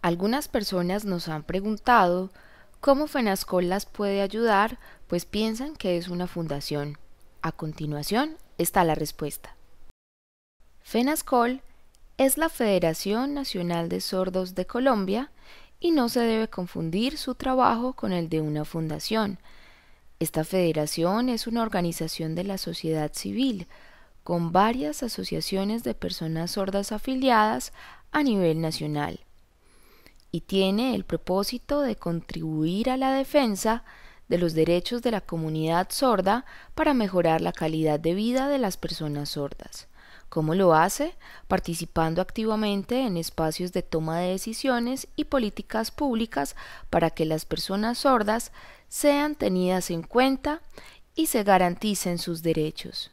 Algunas personas nos han preguntado cómo FENASCOL las puede ayudar, pues piensan que es una fundación. A continuación está la respuesta. FENASCOL es la Federación Nacional de Sordos de Colombia y no se debe confundir su trabajo con el de una fundación. Esta federación es una organización de la sociedad civil, con varias asociaciones de personas sordas afiliadas a nivel nacional y tiene el propósito de contribuir a la defensa de los derechos de la comunidad sorda para mejorar la calidad de vida de las personas sordas. ¿Cómo lo hace? Participando activamente en espacios de toma de decisiones y políticas públicas para que las personas sordas sean tenidas en cuenta y se garanticen sus derechos.